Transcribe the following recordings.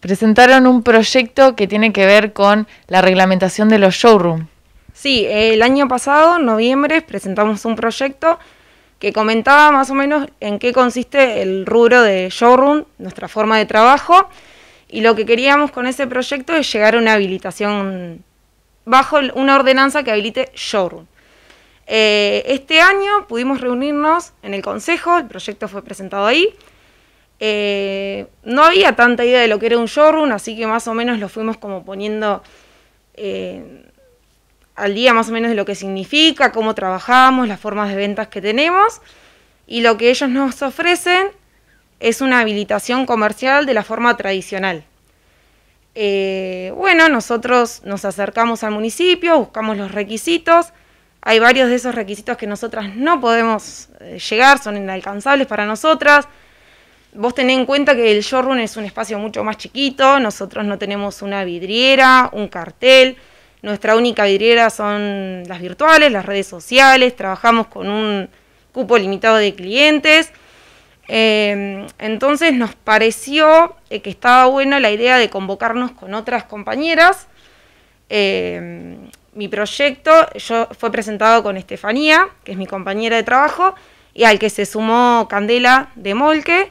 presentaron un proyecto que tiene que ver con la reglamentación de los showrooms. Sí, el año pasado, en noviembre, presentamos un proyecto que comentaba más o menos en qué consiste el rubro de showroom, nuestra forma de trabajo, y lo que queríamos con ese proyecto es llegar a una habilitación bajo una ordenanza que habilite showroom. Eh, este año pudimos reunirnos en el Consejo, el proyecto fue presentado ahí, eh, no había tanta idea de lo que era un showroom, así que más o menos lo fuimos como poniendo eh, al día más o menos de lo que significa, cómo trabajamos, las formas de ventas que tenemos. Y lo que ellos nos ofrecen es una habilitación comercial de la forma tradicional. Eh, bueno, nosotros nos acercamos al municipio, buscamos los requisitos. Hay varios de esos requisitos que nosotras no podemos llegar, son inalcanzables para nosotras vos tenés en cuenta que el showroom es un espacio mucho más chiquito, nosotros no tenemos una vidriera, un cartel, nuestra única vidriera son las virtuales, las redes sociales, trabajamos con un cupo limitado de clientes. Em, entonces nos pareció eh, que estaba buena la idea de convocarnos con otras compañeras. Em, mi proyecto yo, fue presentado con Estefanía, que es mi compañera de trabajo, y al que se sumó Candela de Molque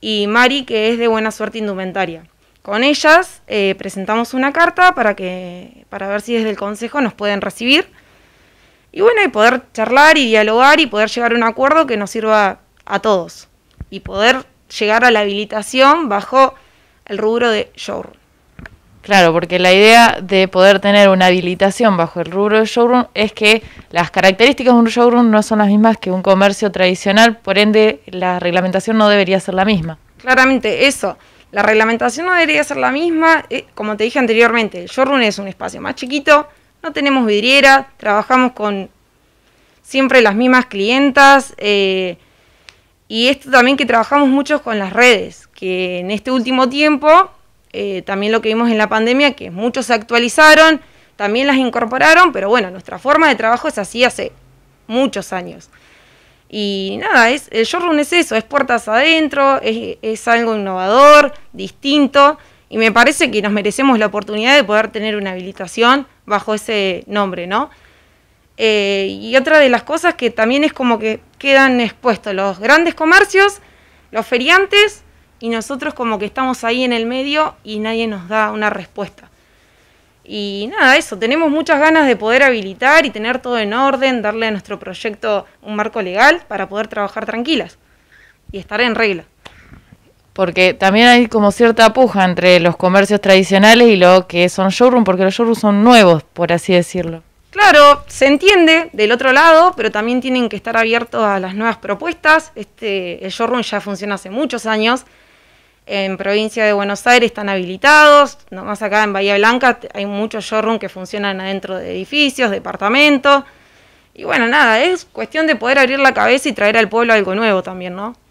y Mari, que es de Buena Suerte Indumentaria. Con ellas eh, presentamos una carta para, que, para ver si desde el Consejo nos pueden recibir. Y bueno, y poder charlar y dialogar y poder llegar a un acuerdo que nos sirva a todos. Y poder llegar a la habilitación bajo el rubro de showroom. Claro, porque la idea de poder tener una habilitación bajo el rubro de showroom es que las características de un showroom no son las mismas que un comercio tradicional, por ende la reglamentación no debería ser la misma. Claramente, eso. La reglamentación no debería ser la misma. Eh, como te dije anteriormente, el showroom es un espacio más chiquito, no tenemos vidriera, trabajamos con siempre las mismas clientas. Eh, y esto también que trabajamos mucho con las redes, que en este último tiempo eh, también lo que vimos en la pandemia, que muchos se actualizaron, también las incorporaron, pero bueno, nuestra forma de trabajo es así hace muchos años. Y nada, es, el showroom es eso, es puertas adentro, es, algo innovador, distinto, y me parece que nos merecemos la oportunidad de poder tener una habilitación bajo ese nombre, ¿no? Eh, y otra de las cosas que también es como que quedan expuestos los grandes comercios, los feriantes y nosotros como que estamos ahí en el medio y nadie nos da una respuesta. Y nada, eso, tenemos muchas ganas de poder habilitar y tener todo en orden, darle a nuestro proyecto un marco legal para poder trabajar tranquilas y estar en regla. Porque también hay como cierta puja entre los comercios tradicionales y lo que son showroom, porque los showrooms son nuevos, por así decirlo. Claro, se entiende del otro lado, pero también tienen que estar abiertos a las nuevas propuestas. Este, el showroom ya funciona hace muchos años, en provincia de Buenos Aires están habilitados, nomás acá en Bahía Blanca hay muchos showroom que funcionan adentro de edificios, departamentos. Y bueno, nada, es cuestión de poder abrir la cabeza y traer al pueblo algo nuevo también, ¿no?